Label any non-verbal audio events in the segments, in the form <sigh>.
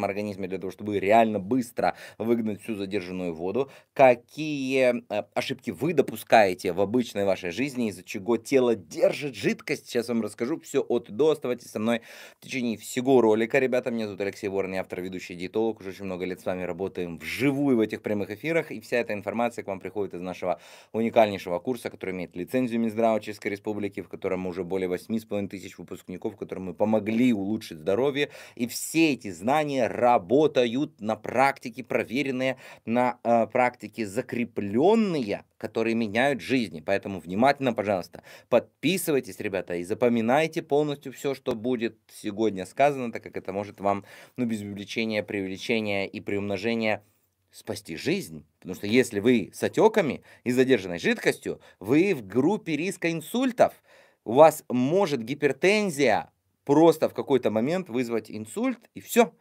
нашем организме для того, чтобы реально быстро выгнать всю задержанную воду, какие э, ошибки вы допускаете в обычной вашей жизни, из-за чего тело держит жидкость. Сейчас вам расскажу все от и до. Оставайтесь со мной в течение всего ролика, ребята. Меня зовут Алексей Ворон, я автор, ведущий, диетолог. Уже очень много лет с вами работаем вживую в этих прямых эфирах, и вся эта информация к вам приходит из нашего уникальнейшего курса, который имеет лицензию Минздрава Чешской Республики, в котором уже более 8,5 тысяч выпускников, которым мы помогли улучшить здоровье. И все эти знания работают на практике проверенные, на э, практике закрепленные, которые меняют жизни. Поэтому внимательно, пожалуйста, подписывайтесь, ребята, и запоминайте полностью все, что будет сегодня сказано, так как это может вам, ну, без увеличения, преувеличения и приумножения спасти жизнь. Потому что если вы с отеками и задержанной жидкостью, вы в группе риска инсультов. У вас может гипертензия просто в какой-то момент вызвать инсульт, и все.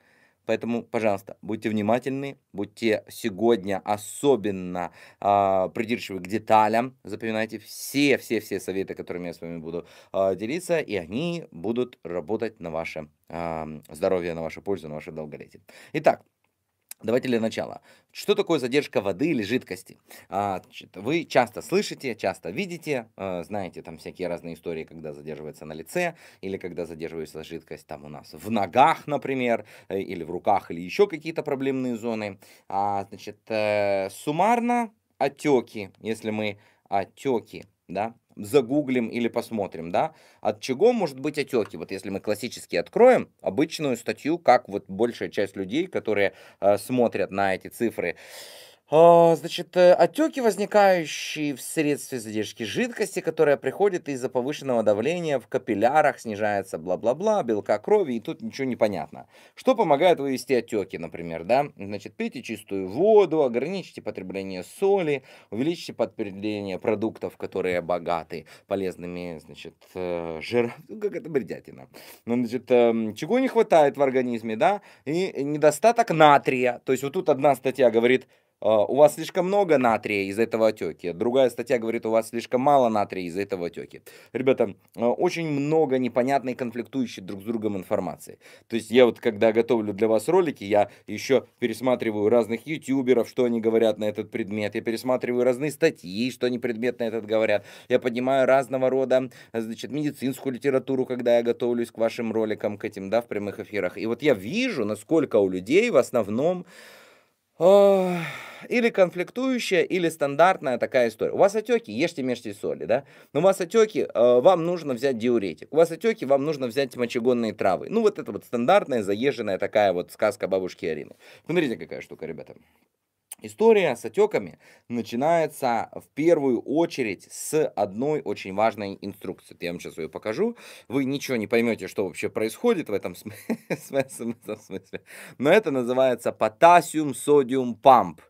Поэтому, пожалуйста, будьте внимательны, будьте сегодня особенно э, придирчивы к деталям. Запоминайте все-все-все советы, которыми я с вами буду э, делиться, и они будут работать на ваше э, здоровье, на вашу пользу, на ваше долголетие. Итак, Давайте для начала. Что такое задержка воды или жидкости? А, вы часто слышите, часто видите, а, знаете там всякие разные истории, когда задерживается на лице, или когда задерживается жидкость там у нас в ногах, например, э, или в руках, или еще какие-то проблемные зоны. А, значит, э, суммарно отеки, если мы отеки, да, загуглим или посмотрим, да, от чего может быть отеки. Вот если мы классически откроем обычную статью, как вот большая часть людей, которые э, смотрят на эти цифры, а, значит, э, отеки, возникающие вследствие задержки жидкости, которая приходит из-за повышенного давления в капиллярах, снижается бла-бла-бла, белка крови, и тут ничего не понятно. Что помогает вывести отеки, например, да? Значит, пейте чистую воду, ограничьте потребление соли, увеличьте потребление продуктов, которые богаты полезными, значит, э, жирами. Ну, как это бредятина. Ну, значит, эм, чего не хватает в организме, да? И недостаток натрия. То есть вот тут одна статья говорит, «А, у вас слишком много натрия, из этого отеки. Другая статья говорит, у вас слишком мало натрия, из этого отеки. Ребята, а, очень много непонятной, конфликтующей друг с другом информации. То есть я вот, когда готовлю для вас ролики, я еще пересматриваю разных ютуберов, что они говорят на этот предмет. Я пересматриваю разные статьи, что они предмет на этот говорят. Я поднимаю разного рода, значит, медицинскую литературу, когда я готовлюсь к вашим роликам, к этим, да, в прямых эфирах. И вот я вижу, насколько у людей в основном или конфликтующая, или стандартная такая история. У вас отеки, ешьте, мешьте соли, да? Но у вас отеки, э, вам нужно взять диуретик. У вас отеки, вам нужно взять мочегонные травы. Ну, вот это вот стандартная, заезженная такая вот сказка бабушки Арины. Смотрите, какая штука, ребята. История с отеками начинается в первую очередь с одной очень важной инструкции. Я вам сейчас ее покажу. Вы ничего не поймете, что вообще происходит в этом смысле. <laughs> Но это называется потасиум содиум памп.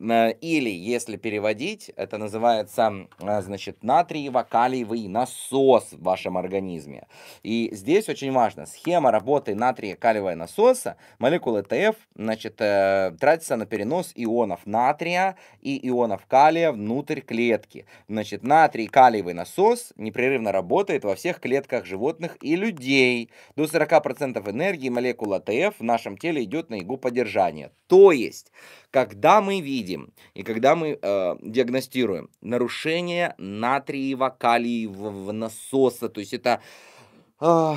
Э, или, если переводить, это называется, э, значит, натриево-калиевый насос в вашем организме. И здесь очень важно, схема работы натрия-калиевого насоса, молекулы ТФ, значит, э, тратится на перенос ионов натрия и ионов калия внутрь клетки. Значит, натрий-калиевый насос непрерывно работает во всех клетках животных и людей. До 40% энергии молекула ТФ в нашем теле идет на его поддержание. То есть, когда мы видим и когда мы э, диагностируем нарушение натриево-калиевого насоса, то есть это... Э,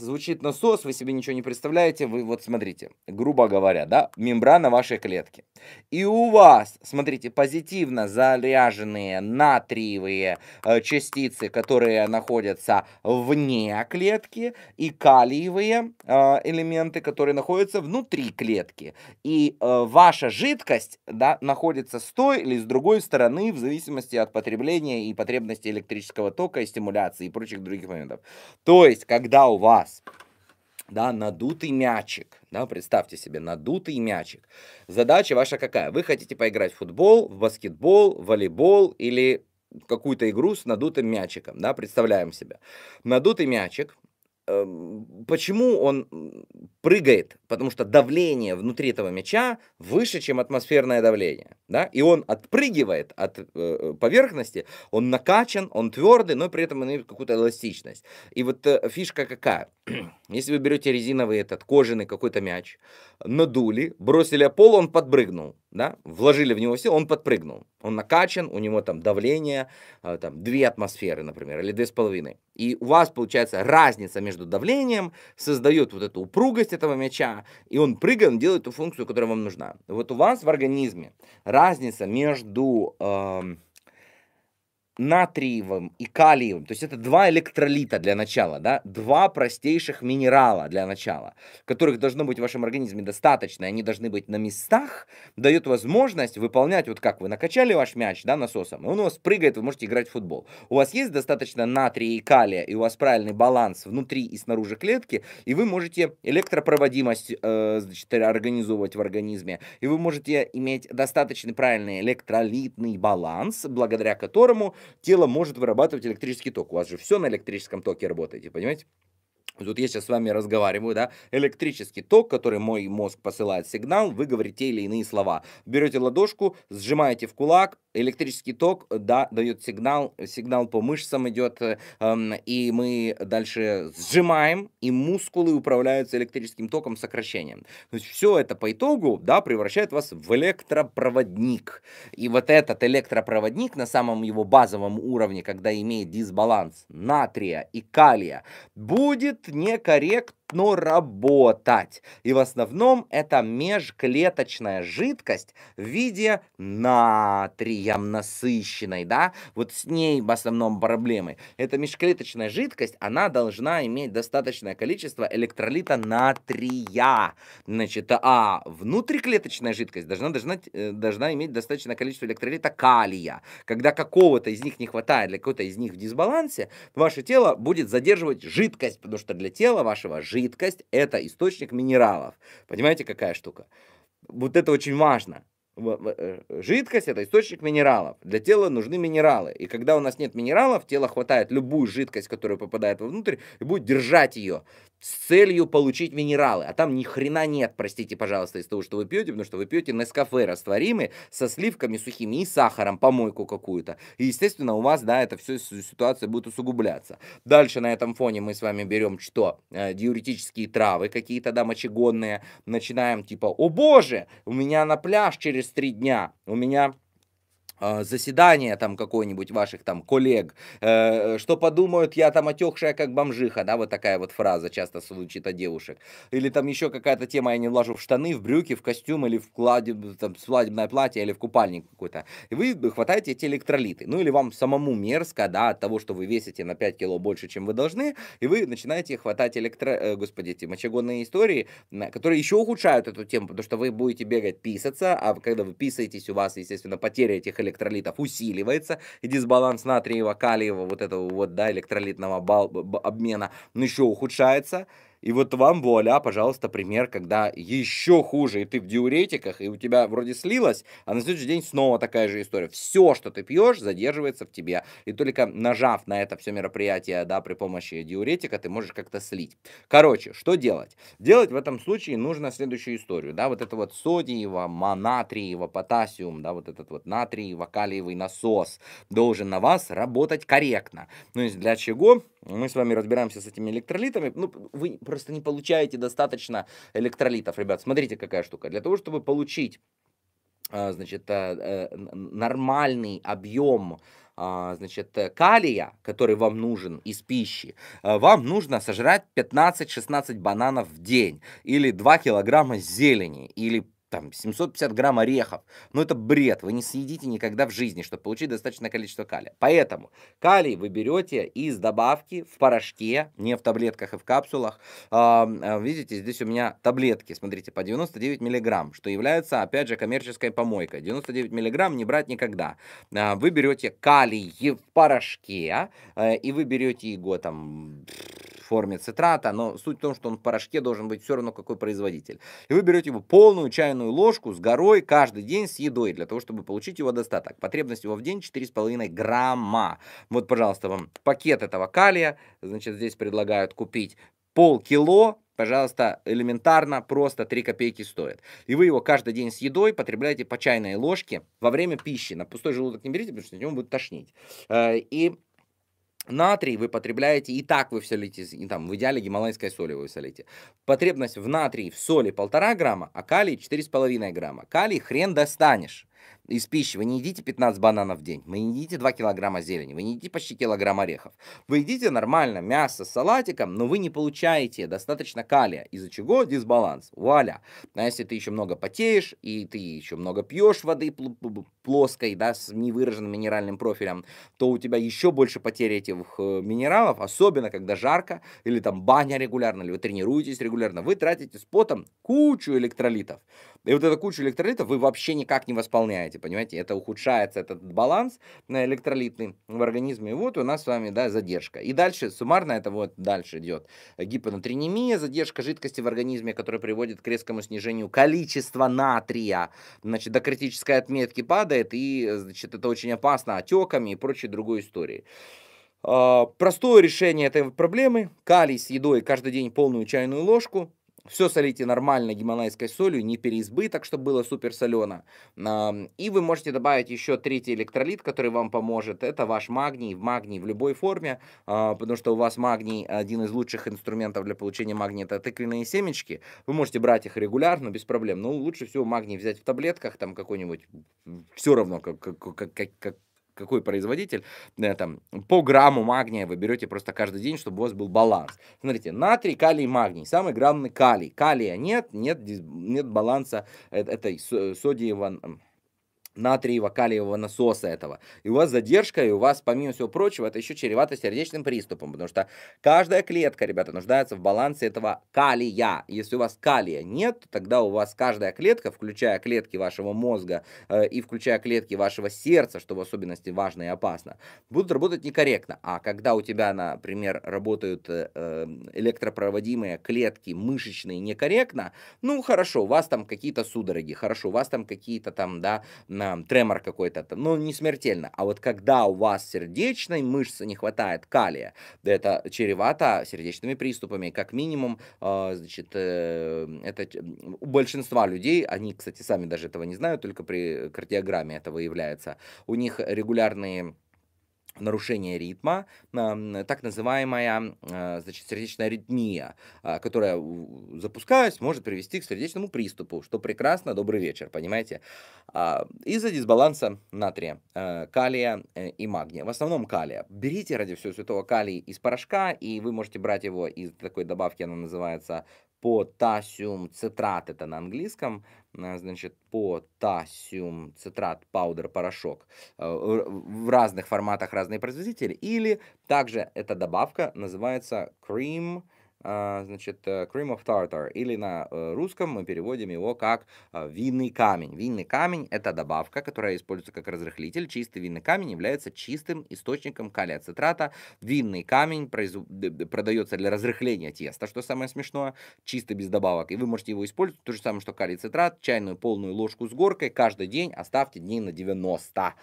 звучит насос, вы себе ничего не представляете, вы вот смотрите, грубо говоря, да, мембрана вашей клетки. И у вас, смотрите, позитивно заряженные натриевые э, частицы, которые находятся вне клетки, и калиевые э, элементы, которые находятся внутри клетки. И э, ваша жидкость, да, находится с той или с другой стороны, в зависимости от потребления и потребности электрического тока и стимуляции и прочих других моментов. То есть, когда у вас раз да, надутый мячик, да, представьте себе, надутый мячик. Задача ваша какая? Вы хотите поиграть в футбол, в баскетбол, в волейбол или какую-то игру с надутым мячиком, да, представляем себе. Надутый мячик, Эм, почему он прыгает? Потому что давление внутри этого мяча выше, чем атмосферное давление. Да? И он отпрыгивает от э, э поверхности, он накачан, он твердый, но при этом имеет какую-то эластичность. И вот э, фишка какая? <clears throat> Если вы берете резиновый этот кожаный какой-то мяч, надули, бросили о пол, он подпрыгнул да, вложили в него силу, он подпрыгнул. Он накачан, у него там давление, э, там, две атмосферы, например, или две с половиной. И у вас, получается, разница между давлением создает вот эту упругость этого мяча, и он прыгает, он делает ту функцию, которая вам нужна. Вот у вас в организме разница между... Э, натриевым и калиевым. То есть это два электролита для начала, да? Два простейших минерала для начала, которых должно быть в вашем организме достаточно, и они должны быть на местах, дает возможность выполнять, вот как вы накачали ваш мяч, да, насосом, и он у вас прыгает, вы можете играть в футбол. У вас есть достаточно натрия и калия, и у вас правильный баланс внутри и снаружи клетки, и вы можете электропроводимость э, значит, организовывать в организме, и вы можете иметь достаточно правильный электролитный баланс, благодаря которому тело может вырабатывать электрический ток. У вас же все на электрическом токе работаете, понимаете? Вот я сейчас с вами разговариваю, да, электрический ток, который мой мозг посылает сигнал, вы говорите те или иные слова. Берете ладошку, сжимаете в кулак, электрический ток э, да, дает сигнал, э, сигнал по мышцам идет, эм, и мы дальше сжимаем, и мускулы управляются электрическим током сокращением. То есть все это по итогу да, превращает вас в электропроводник. И вот этот электропроводник на самом его базовом уровне, когда имеет дисбаланс натрия и калия, будет некоррект но работать. И в основном это межклеточная жидкость в виде натрием насыщенной, да, вот с ней в основном проблемы. Эта межклеточная жидкость, она должна иметь достаточное количество электролита натрия. Значит, а внутриклеточная жидкость должна, должна, э, должна иметь достаточное количество электролита калия. Когда какого-то из них не хватает, для какого-то из них в дисбалансе, ваше тело будет задерживать жидкость, потому что для тела вашего жидкость жидкость – это источник минералов. Понимаете, какая штука? Вот это очень важно. Э, жидкость – это источник минералов. Для тела нужны минералы. И когда у нас нет минералов, тело хватает любую жидкость, которая попадает вовнутрь, и будет держать ее с целью получить минералы. А там ни хрена нет, простите, пожалуйста, из того, что вы пьете, потому что вы пьете Нескафе растворимый со сливками сухими и сахаром, помойку какую-то. И, естественно, у вас, да, это все ситуация будет усугубляться. Дальше на этом фоне мы с вами берем что? Э, диуретические травы какие-то, да, мочегонные. Начинаем типа, о боже, у меня на пляж через три дня, у меня а, заседание там какой-нибудь ваших там коллег, э, что подумают, я там отекшая как бомжиха, да, вот такая вот фраза часто случит о девушек. Или там еще какая-то тема, я не вложу в штаны, в брюки, в костюм или в кладе, там, свадебное платье или в купальник какой-то. И вы хватаете эти электролиты. Ну или вам самому мерзко, да, от того, что вы весите на 5 кило больше, чем вы должны, и вы начинаете хватать электро... Э, господи, эти мочегонные истории, которые еще ухудшают эту тему, потому что вы будете бегать писаться, а когда вы писаетесь, у вас, естественно, потеря этих электролитов усиливается, и дисбаланс натриева, калиева, вот этого вот, да, электролитного обмена, он ну, еще ухудшается, и вот вам, вуаля, пожалуйста, пример, когда еще хуже, и ты в диуретиках, и у тебя вроде слилось, а на следующий день снова такая же история. Все, что ты пьешь, задерживается в тебе. И только нажав на это все мероприятие, да, при помощи диуретика, ты можешь как-то слить. Короче, что делать? Делать в этом случае нужно следующую историю, да, вот это вот содиево, монатриево, потасиум, да, вот этот вот натриево, калиевый насос должен на вас работать корректно. Ну, есть для чего мы с вами разбираемся с этими электролитами, ну, вы просто не получаете достаточно электролитов. Ребят, смотрите, какая штука. Для того, чтобы получить а, значит, э, э, нормальный объем а, значит, э, калия, который вам нужен из пищи, вам нужно сожрать 15-16 бананов в день, или 2 килограмма зелени, или там 750 грамм орехов. Ну это бред, вы не съедите никогда в жизни, чтобы получить достаточное количество калия. Поэтому калий вы берете из добавки в порошке, не в таблетках и в капсулах. А, видите, здесь у меня таблетки, смотрите, по 99 миллиграмм, что является, опять же, коммерческой помойкой. 99 миллиграмм не брать никогда. А, вы берете калий в порошке, э, и вы берете его там форме цитрата, но суть в том, что он в порошке должен быть все равно какой производитель. И вы берете его полную чайную ложку с горой каждый день с едой, для того, чтобы получить его достаток. Потребность его в день 4,5 грамма. Вот, пожалуйста, вам пакет этого калия, значит, здесь предлагают купить полкило, пожалуйста, элементарно, просто 3 копейки стоит. И вы его каждый день с едой потребляете по чайной ложке во время пищи. На пустой желудок не берите, потому что на него будет тошнить. Э, и Натрий вы потребляете, и так вы все лите, и там в идеале гималайской соли вы солите. Потребность в натрии в соли полтора грамма, а калий 4,5 грамма. Калий хрен достанешь из пищи. Вы не едите 15 бананов в день, вы не едите 2 килограмма зелени, вы не едите почти килограмм орехов. Вы едите нормально мясо с салатиком, но вы не получаете достаточно калия, из-за чего дисбаланс. Вуаля. А если ты еще много потеешь, и ты еще много пьешь воды плоской, да, с невыраженным минеральным профилем, то у тебя еще больше потери этих э, минералов, особенно когда жарко, или там баня регулярно, или вы тренируетесь регулярно, вы тратите с потом кучу электролитов. И вот эту кучу электролитов вы вообще никак не восполняете заменяете, понимаете, это ухудшается этот баланс электролитный в организме, и вот у нас с вами, да, задержка. И дальше, суммарно это вот дальше идет гипонатриемия, задержка жидкости в организме, которая приводит к резкому снижению количества натрия, значит, до критической отметки падает, и, значит, это очень опасно отеками и прочей другой историей. А, простое решение этой проблемы – калий с едой каждый день полную чайную ложку, все солите нормально гималайской солью, не переизбыток, чтобы было супер солено. И вы можете добавить еще третий электролит, который вам поможет. Это ваш магний, магний в любой форме, а, потому что у вас магний один из лучших инструментов для получения магния, это тыквенные семечки. Вы можете брать их регулярно, без проблем. Но лучше всего магний взять в таблетках, там какой-нибудь, все равно, как, как, как, как, какой производитель, э, там, по грамму магния вы берете просто каждый день, чтобы у вас был баланс. Смотрите, натрий, калий, магний. Самый главный калий. Калия нет, нет, нет баланса э, этой э, содиевой натриево калиевого насоса этого. И у вас задержка, и у вас, помимо всего прочего, это еще чревато сердечным приступом, потому что каждая клетка, ребята, нуждается в балансе этого калия. Если у вас калия нет, тогда у вас каждая клетка, включая клетки вашего мозга э, и включая клетки вашего сердца, что в особенности важно и опасно, будут работать некорректно. А когда у тебя, например, работают э, э электропроводимые клетки мышечные некорректно, ну хорошо, у вас там какие-то судороги, хорошо, у вас там какие-то там, да, на тремор какой-то, ну, не смертельно. А вот когда у вас сердечной мышцы не хватает калия, это чревато сердечными приступами, как минимум, а, значит, э, это у большинства людей, они, кстати, сами даже этого не знают, только при кардиограмме это выявляется, у них регулярные нарушение ритма, так называемая а, значит, сердечная аритмия, а, которая, запускаясь, может привести к сердечному приступу, что прекрасно, добрый вечер, понимаете, а, из-за дисбаланса натрия, калия э, и магния, в основном калия. Берите ради всего святого калий из порошка, и вы можете брать его из такой добавки, она называется потасиум цитрат, это на английском, а, значит, потасиум цитрат, паудер, порошок, э, в разных форматах разные производители, или также эта добавка называется cream а, значит, э, Cream of Tartar, или на э, русском мы переводим его как э, винный камень. Винный камень – это добавка, которая используется как разрыхлитель. Чистый винный камень является чистым источником калия цитрата. Винный камень произу... продается для разрыхления теста, что самое смешное, чисто без добавок. И вы можете его использовать, то же самое, что калий цитрат, чайную полную ложку с горкой каждый день оставьте дней на 90,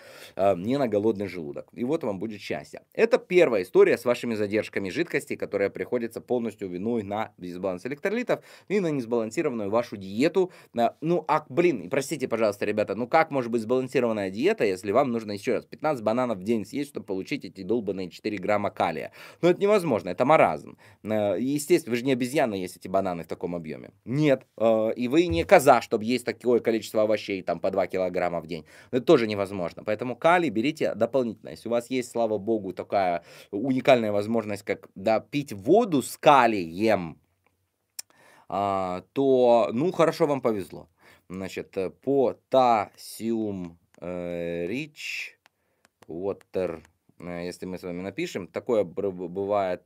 не на голодный желудок. И вот вам будет счастье. Это первая история с вашими задержками жидкости, которая приходится полностью вино и на дисбаланс электролитов и на несбалансированную вашу диету. Ну, а, блин, простите, пожалуйста, ребята, ну как может быть сбалансированная диета, если вам нужно еще раз 15 бананов в день съесть, чтобы получить эти долбанные 4 грамма калия? Ну, это невозможно, это маразм. Э, естественно, вы же не обезьяна, есть эти бананы в таком объеме. Нет, э, и вы не коза, чтобы есть такое количество овощей, там, по 2 килограмма в день. Ну, это тоже невозможно. Поэтому калий берите дополнительно. Если у вас есть, слава богу, такая уникальная возможность, как да, пить воду с калием, далее, а, то, ну, хорошо вам повезло. Значит, э, потасиум э, рич water, э, если мы с вами напишем, такое бывает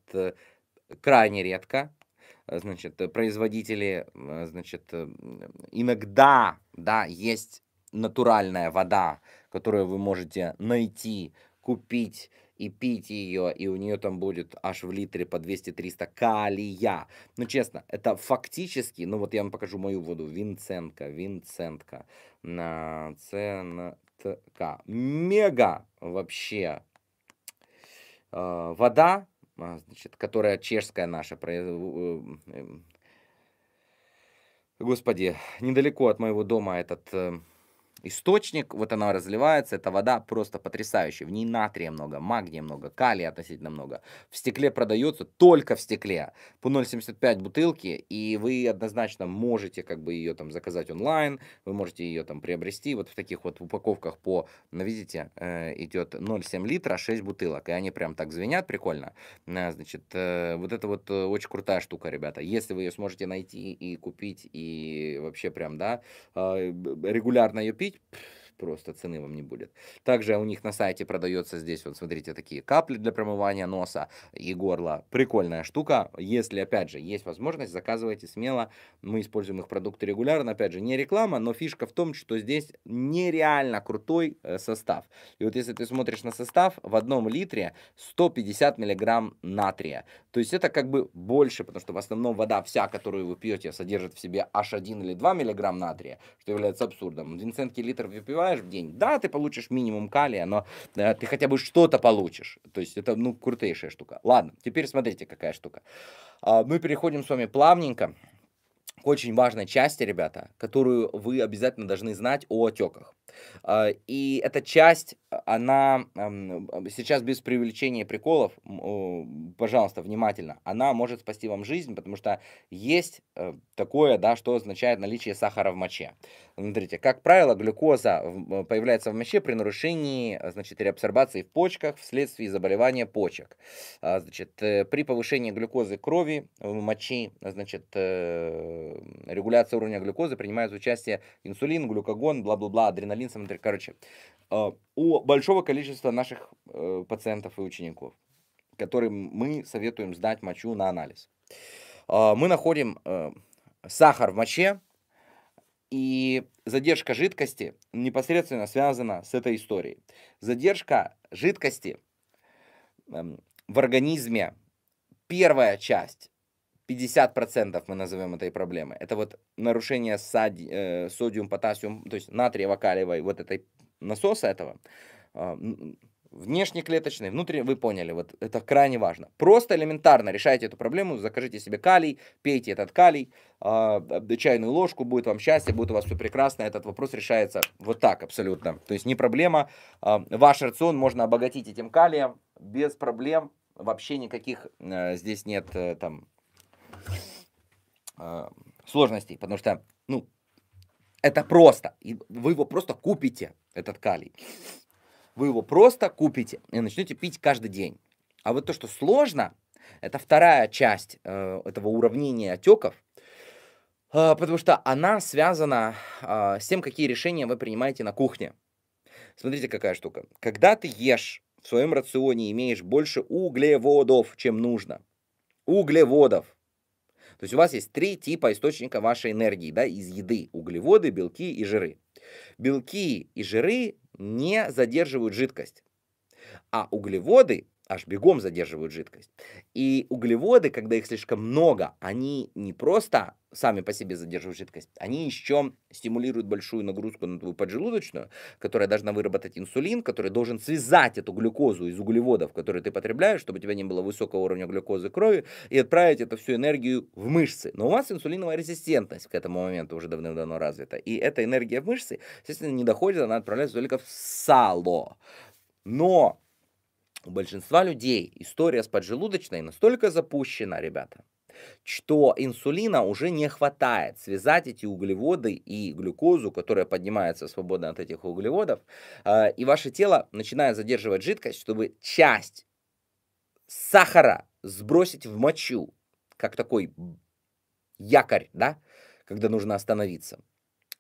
крайне редко, значит, производители, значит, иногда, да, есть натуральная вода, которую вы можете найти, купить и пить ее, и у нее там будет аж в литре по 200-300 калия. Ну, честно, это фактически, ну вот я вам покажу мою воду, Винцентка, Винцентка, на Центка. Мега вообще э, вода, а, значит, которая чешская наша, эм, Господи, недалеко от моего дома этот э, источник, вот она разливается, эта вода просто потрясающая, в ней натрия много, магния много, калия относительно много, в стекле продается, только в стекле, по 0,75 бутылки, и вы однозначно можете как бы ее там заказать онлайн, вы можете ее там приобрести, вот в таких вот упаковках по, ну, видите, э, идет 0,7 литра, 6 бутылок, и они прям так звенят, прикольно, э, значит, э, вот это вот очень крутая штука, ребята, если вы ее сможете найти и купить, и вообще прям, да, регулярно ее пить, dyp Просто цены вам не будет. Также у них на сайте продается здесь, вот смотрите, такие капли для промывания носа и горла. Прикольная штука. Если, опять же, есть возможность, заказывайте смело. Мы используем их продукты регулярно. Опять же, не реклама, но фишка в том, что здесь нереально крутой э, состав. И вот если ты смотришь на состав, в одном литре 150 миллиграмм натрия. То есть это как бы больше, потому что в основном вода вся, которую вы пьете, содержит в себе аж 1 или 2 миллиграмм натрия, что является абсурдом. Винсентки литр выпивает принимаешь в день. Да, ты получишь минимум калия, но э, ты хотя бы что-то получишь. То есть это, ну, крутейшая штука. Ладно, теперь смотрите, какая штука. Э, мы переходим с вами плавненько к очень важной части, ребята, которую вы обязательно должны знать о отеках. А, и эта часть, она сейчас без преувеличения приколов, пожалуйста, внимательно, она может спасти вам жизнь, потому что есть э, такое, да, что означает наличие сахара в моче. Смотрите, как правило, глюкоза э, появляется в моче при нарушении, э, значит, реабсорбации в почках вследствие заболевания почек. А, значит, при повышении глюкозы крови в моче, значит, регуляция уровня глюкозы принимает участие инсулин, глюкогон, бла-бла-бла, адреналин, адреналин, самодрель. Короче, э, у большого количества наших э, пациентов и учеников, которым мы советуем сдать мочу на анализ. Э, мы находим сахар в моче, и задержка жидкости непосредственно связана с этой историей. Задержка жидкости эм, в организме, первая часть 50% мы назовем этой проблемы. Это вот нарушение сади, э, содиум, потасиум, то есть натриево калиевой вот этой насоса этого. Э, а, внешнеклеточный, внутренний, вы поняли, вот это крайне важно. Просто элементарно решайте эту проблему, закажите себе калий, пейте этот калий, э, чайную ложку, будет вам счастье, будет у вас все прекрасно. Этот вопрос решается вот так абсолютно. То есть не проблема, э, ваш рацион можно обогатить этим калием без проблем, вообще никаких э, здесь нет э, там Э, сложностей, потому что, ну, это просто. И вы его просто купите, этот калий. Вы его просто купите и начнете пить каждый день. А вот то, что сложно, это вторая часть э, этого уравнения отеков, э, потому что она связана э, с тем, какие решения вы принимаете на кухне. Смотрите, какая штука. Когда ты ешь в своем рационе, имеешь больше углеводов, чем нужно. Углеводов – то есть у вас есть три типа источника вашей энергии да, из еды. Углеводы, белки и жиры. Белки и жиры не задерживают жидкость. А углеводы аж бегом задерживают жидкость. И углеводы, когда их слишком много, они не просто сами по себе задерживают жидкость, они еще стимулируют большую нагрузку на твою поджелудочную, которая должна выработать инсулин, который должен связать эту глюкозу из углеводов, которые ты потребляешь, чтобы у тебя не было высокого уровня глюкозы крови, и отправить эту всю энергию в мышцы. Но у вас инсулиновая резистентность к этому моменту уже давным-давно развита, и эта энергия в мышцы, естественно, не доходит, она отправляется только в сало. Но у большинства людей история с поджелудочной настолько запущена, ребята, что инсулина уже не хватает связать эти углеводы и глюкозу, которая поднимается свободно от этих углеводов, а, и ваше тело начинает задерживать жидкость, чтобы часть сахара сбросить в мочу, как такой якорь, да, когда нужно остановиться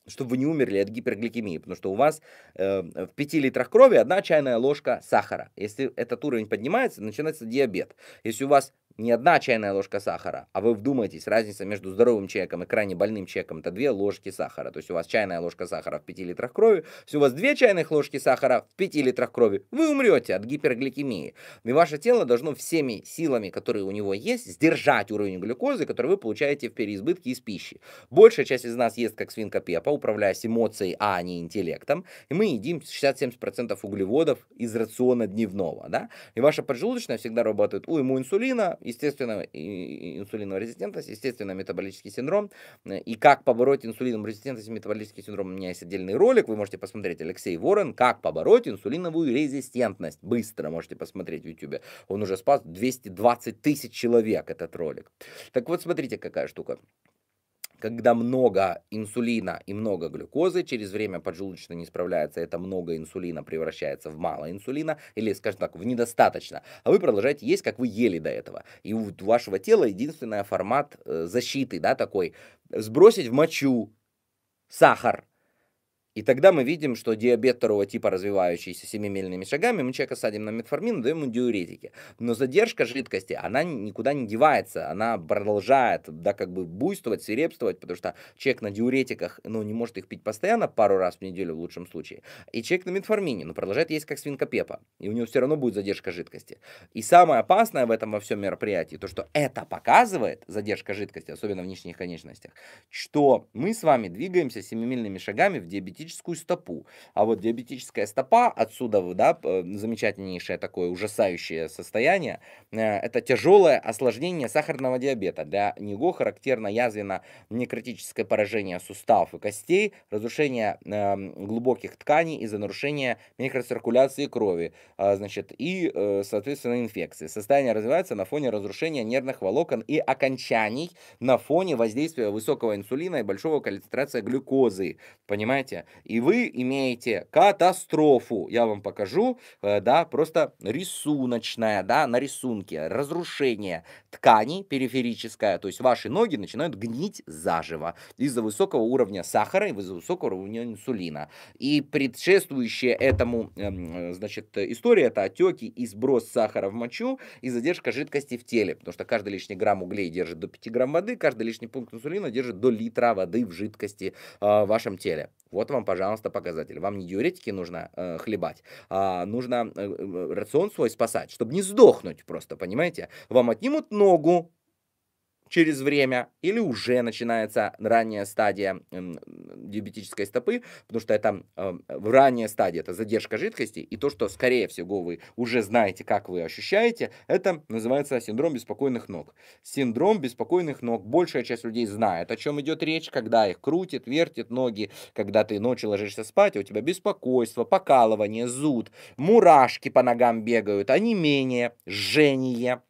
чтобы вы не умерли от гипергликемии, потому что у вас э, в 5 литрах крови одна чайная ложка сахара. Если этот уровень поднимается, начинается диабет. Если у вас не одна чайная ложка сахара, а вы вдумайтесь, разница между здоровым человеком и крайне больным человеком это две ложки сахара. То есть у вас чайная ложка сахара в 5 литрах крови, если у вас две чайных ложки сахара в 5 литрах крови, вы умрете от гипергликемии. И ваше тело должно всеми силами, которые у него есть, сдержать уровень глюкозы, который вы получаете в переизбытке из пищи. Большая часть из нас ест как свинка Пепа, управляясь эмоцией, а не интеллектом. И мы едим 60-70% углеводов из рациона дневного. Да? И ваша поджелудочная всегда работает у ему инсулина, естественного естественная инсулинорезистентность, естественно, метаболический синдром. И как побороть инсулинорезистентность и метаболический синдром, у меня есть отдельный ролик, вы можете посмотреть Алексей Ворон, как побороть инсулиновую резистентность. Быстро можете посмотреть в YouTube. Он уже спас 220 тысяч человек этот ролик. Так вот, смотрите, какая штука когда много инсулина и много глюкозы, через время поджелудочный не справляется, это много инсулина превращается в мало инсулина, или, скажем так, в недостаточно, а вы продолжаете есть, как вы ели до этого. И у вашего тела единственный формат э, защиты, да, такой, сбросить в мочу сахар, и тогда мы видим, что диабет второго типа, развивающийся семимильными шагами, мы человека садим на метформин, даем ему диуретики. Но задержка жидкости, она никуда не девается, она продолжает, да, как бы буйствовать, свирепствовать, потому что человек на диуретиках, ну, не может их пить постоянно, пару раз в неделю в лучшем случае. И человек на метформине, ну, продолжает есть как свинка Пепа, и у него все равно будет задержка жидкости. И самое опасное в этом во всем мероприятии, то, что это показывает, задержка жидкости, особенно в нижних конечностях, что мы с вами двигаемся семимильными шагами в диабете диабетическую стопу. А вот диабетическая стопа, отсюда да, э, замечательнейшее такое ужасающее состояние, э, это тяжелое осложнение сахарного диабета. Для него характерно язвенно некротическое поражение суставов и костей, разрушение э, глубоких тканей из-за нарушения микроциркуляции крови а, значит, и, соответственно, инфекции. Состояние развивается на фоне разрушения нервных волокон и окончаний на фоне воздействия высокого инсулина и большого концентрации глюкозы. Понимаете? и вы имеете катастрофу. Я вам покажу, э, да, просто рисуночная, да, на рисунке. Разрушение ткани периферическая, то есть ваши ноги начинают гнить заживо из-за высокого уровня сахара и из-за высокого уровня инсулина. И предшествующая этому, эм, э, значит, история, это отеки и сброс сахара в мочу и задержка жидкости в теле, потому что каждый лишний грамм углей держит до 5 грамм воды, каждый лишний пункт инсулина держит до литра воды в жидкости э, в вашем теле. Вот вам, пожалуйста, показатель. Вам не диуретики нужно э, хлебать, а нужно э, э рацион свой спасать, чтобы не сдохнуть просто, понимаете? Вам отнимут ногу, через время или уже начинается ранняя стадия диабетической стопы, потому что это эм, в ранняя стадия, это задержка жидкости, и то, что, скорее всего, вы уже знаете, как вы ощущаете, это называется синдром беспокойных ног. Синдром беспокойных ног. Большая часть людей знает, о чем идет речь, когда их крутит, вертит ноги, когда ты ночью ложишься спать, а у тебя беспокойство, покалывание, зуд, мурашки по ногам бегают, а не менее жжение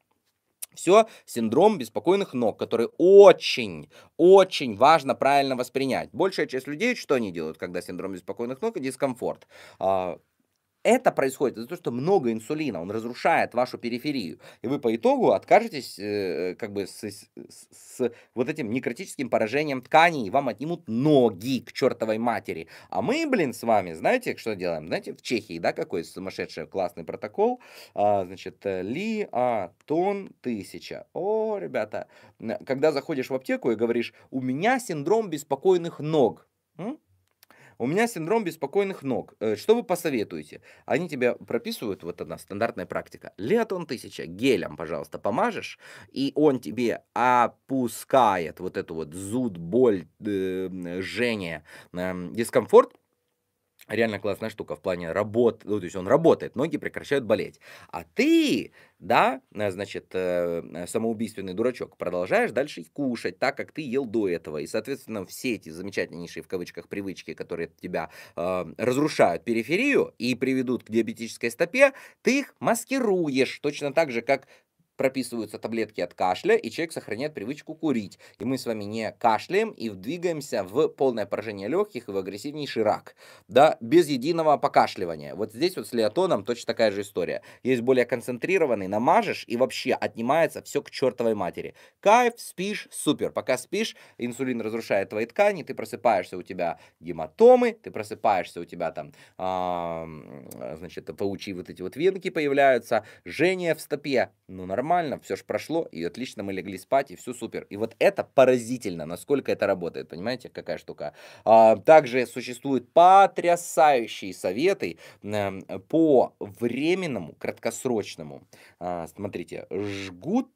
все синдром беспокойных ног, который очень, очень важно правильно воспринять. Большая часть людей, что они делают, когда синдром беспокойных ног и дискомфорт? А, это происходит из-за того, что много инсулина, он разрушает вашу периферию, и вы по итогу откажетесь э, как бы с, с, с вот этим некротическим поражением тканей, и вам отнимут ноги к чертовой матери. А мы, блин, с вами, знаете, что делаем? Знаете, в Чехии, да, какой сумасшедший классный протокол, а, значит, Лиатон тысяча. О, ребята, когда заходишь в аптеку и говоришь, у меня синдром беспокойных ног, М? У меня синдром беспокойных ног. Э, что вы посоветуете? Они тебе прописывают, вот одна стандартная практика. Леотон тысяча гелем, пожалуйста, помажешь, и он тебе опускает вот эту вот зуд, боль, э, жжение, э, дискомфорт, реально классная штука в плане работы, ну, то есть он работает, ноги прекращают болеть. А ты, да, э, значит, э, э, самоубийственный дурачок, продолжаешь дальше кушать так, как ты ел до этого. И, соответственно, все эти замечательнейшие, в кавычках, привычки, которые тебя э, разрушают периферию и приведут к диабетической стопе, ты их маскируешь точно так же, как прописываются таблетки от кашля, и человек сохраняет привычку курить. И мы с вами не кашляем и двигаемся в полное поражение легких и в агрессивнейший рак. Да, без единого покашливания. Вот здесь вот с леотоном точно такая же история. Есть более концентрированный, намажешь, и вообще отнимается все к чертовой матери. Кайф, спишь, супер. Пока спишь, инсулин разрушает твои ткани, ты просыпаешься, у тебя гематомы, ты просыпаешься, у тебя там, а, значит, паучьи вот эти вот венки появляются, жжение в стопе, ну нормально нормально, все же прошло, и отлично мы легли спать, и все супер. И вот это поразительно, насколько это работает, понимаете, какая штука. А, также существуют потрясающие советы э, по временному, краткосрочному. А, смотрите, жгут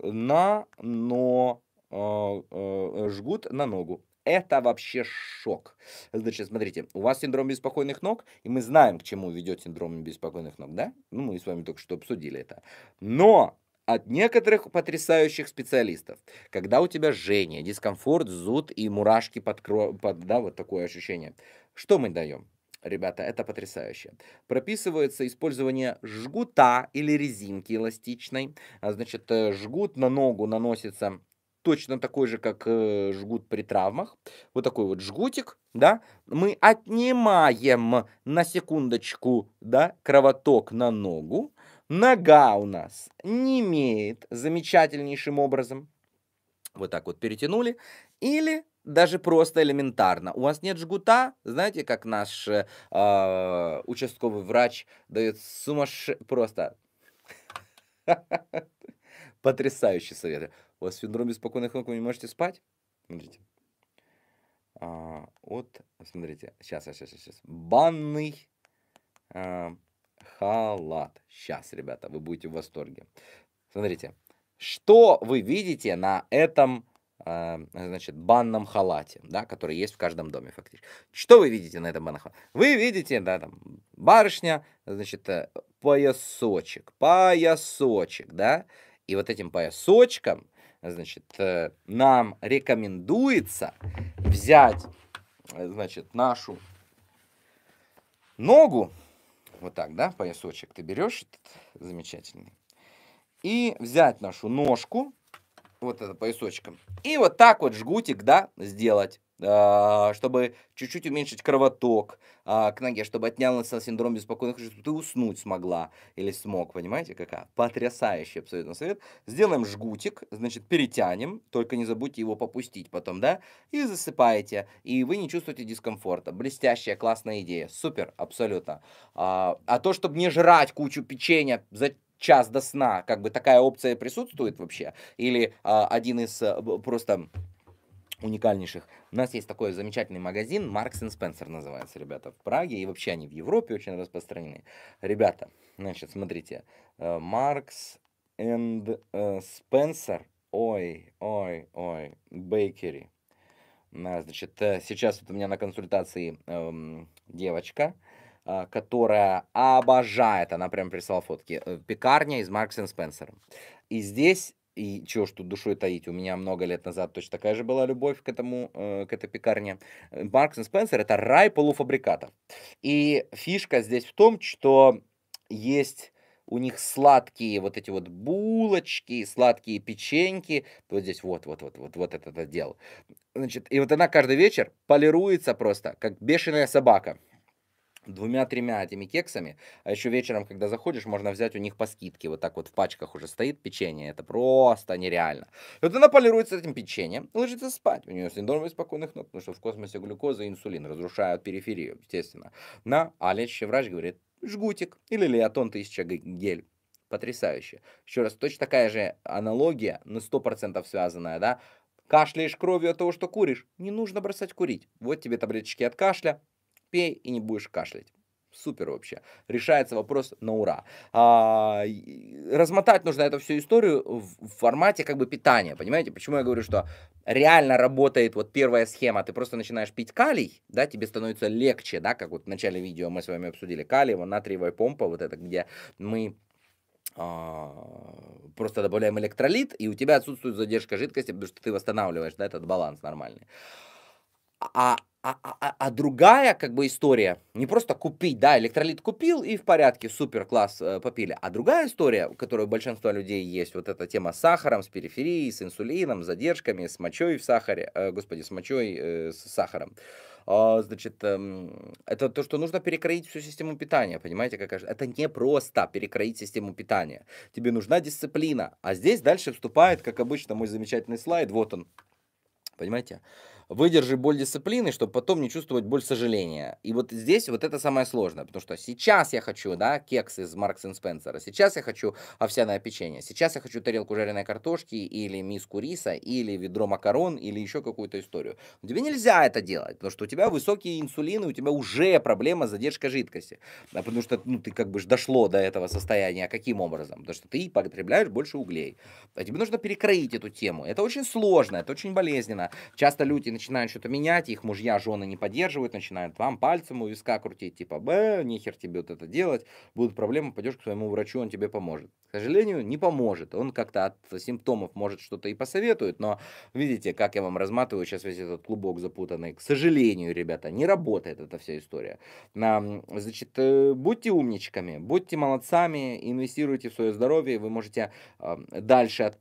на но а, а, жгут на ногу. Это вообще шок. Значит, смотрите, у вас синдром беспокойных ног, и мы знаем, к чему ведет синдром беспокойных ног, да? Ну, мы с вами только что обсудили это. Но от некоторых потрясающих специалистов. Когда у тебя жжение, дискомфорт, зуд и мурашки под кро- под, да, вот такое ощущение. Что мы даем? Ребята, это потрясающе. Прописывается использование жгута или резинки эластичной. А, значит, э, жгут на ногу наносится точно такой же, как э, жгут при травмах. Вот такой вот жгутик, да. Мы отнимаем на секундочку, да, кровоток на ногу. Нога у нас не имеет замечательнейшим образом. Вот так вот перетянули. Или даже просто элементарно. У вас нет жгута, знаете, как наш э, а, участковый врач дает сумасшедший Просто <laughs> потрясающий совет. У вас синдром беспокойных ног, вы не можете спать? Смотрите. А, от, смотрите, сейчас, сейчас, сейчас, Банный а, халат. Сейчас, ребята, вы будете в восторге. Смотрите, что вы видите на этом а, значит, банном халате, да, который есть в каждом доме фактически. Что вы видите на этом банном халате? Вы видите, да, там, барышня, значит, э, поясочек, поясочек, да, и вот этим поясочком значит, э, нам рекомендуется взять, э, значит, нашу ногу, вот так, да, поясочек ты берешь, этот замечательный, и взять нашу ножку вот это поясочком. И вот так вот жгутик, да, сделать а, чтобы чуть-чуть уменьшить кровоток а, к ноге, чтобы отнялся синдром беспокойных чтобы ты уснуть смогла или смог, понимаете, какая? Потрясающий абсолютно совет. Сделаем жгутик, значит, перетянем, только не забудьте его попустить потом, да, и засыпаете, и вы не чувствуете дискомфорта. Блестящая, классная идея, супер, абсолютно. А, а то, чтобы не жрать кучу печенья, зачем? час до сна, как бы такая опция присутствует вообще? Или а, один из а, просто уникальнейших. У нас есть такой замечательный магазин, Маркс и Спенсер называется, ребята, в Праге, и вообще они в Европе очень распространены. Ребята, значит, смотрите, Маркс э, and Спенсер, э, ой, ой, ой, бейкери. Значит, сейчас вот у меня на консультации эм, девочка, а, которая обожает, она прям прислала фотки, э, пекарня из Маркс и Спенсера. И здесь, и чего ж тут душой таить, у меня много лет назад точно такая же была любовь к этому, э, к этой пекарне. Э, Маркс и Спенсер это рай полуфабрикатов. И фишка здесь в том, что есть у них сладкие вот эти вот булочки, сладкие печеньки. Вот здесь вот, вот, вот, вот, вот этот отдел, Значит, и вот она каждый вечер полируется просто, как бешеная собака двумя-тремя этими кексами, а еще вечером, когда заходишь, можно взять у них по скидке, вот так вот в пачках уже стоит печенье, это просто нереально. И вот она полируется этим печеньем, ложится спать, у нее синдром беспокойных ног, потому что в космосе глюкоза и инсулин разрушают периферию, естественно. На, а лечащий врач говорит, жгутик или леотон 1000 гель потрясающе. Еще раз, точно такая же аналогия, на 100% связанная, да, кашляешь кровью от того, что куришь, не нужно бросать курить. Вот тебе таблеточки от кашля, пей и не будешь кашлять. Супер вообще. Решается вопрос на ура. А, размотать нужно эту всю историю в, в формате как бы питания. Понимаете, почему я говорю, что реально работает вот первая схема. Ты просто начинаешь пить калий, да, тебе становится легче, да, как вот в начале видео мы с вами обсудили калиево, натриевая помпа, вот это, где мы а, просто добавляем электролит, и у тебя отсутствует задержка жидкости, потому что ты восстанавливаешь да, этот баланс нормальный. А, а, а, а другая как бы история, не просто купить, да, электролит купил и в порядке, супер, класс, э, попили. А другая история, у которой большинство людей есть, вот эта тема с сахаром, с периферией, с инсулином, с задержками, с мочой в сахаре, э, господи, с мочой, э, с сахаром. А, значит, эм, это то, что нужно перекроить всю систему питания, понимаете, как это не просто перекроить систему питания. Тебе нужна дисциплина. А здесь дальше вступает, как обычно, мой замечательный слайд, вот он, понимаете, понимаете выдержи боль дисциплины, чтобы потом не чувствовать боль сожаления. И вот здесь вот это самое сложное, потому что сейчас я хочу, да, кекс из Маркс и Спенсера, сейчас я хочу овсяное печенье, сейчас я хочу тарелку жареной картошки или миску риса, или ведро макарон, или еще какую-то историю. Но тебе нельзя это делать, потому что у тебя высокие инсулины, у тебя уже проблема с задержкой жидкости, да, потому что, ну, ты как бы дошло до этого состояния, а каким образом? Потому что ты потребляешь больше углей. А тебе нужно перекроить эту тему. Это очень сложно, это очень болезненно. Часто люди начинают что-то менять, их мужья, жены не поддерживают, начинают вам пальцем у виска крутить, типа, б, нехер тебе вот это делать, будут проблемы, пойдешь к своему врачу, он тебе поможет. К сожалению, не поможет. Он как-то от симптомов может что-то и посоветует, но видите, как я вам разматываю сейчас весь этот клубок запутанный. К сожалению, ребята, не работает эта вся история. Значит, э, будьте умничками, будьте молодцами, инвестируйте в свое здоровье, вы можете э, дальше отправить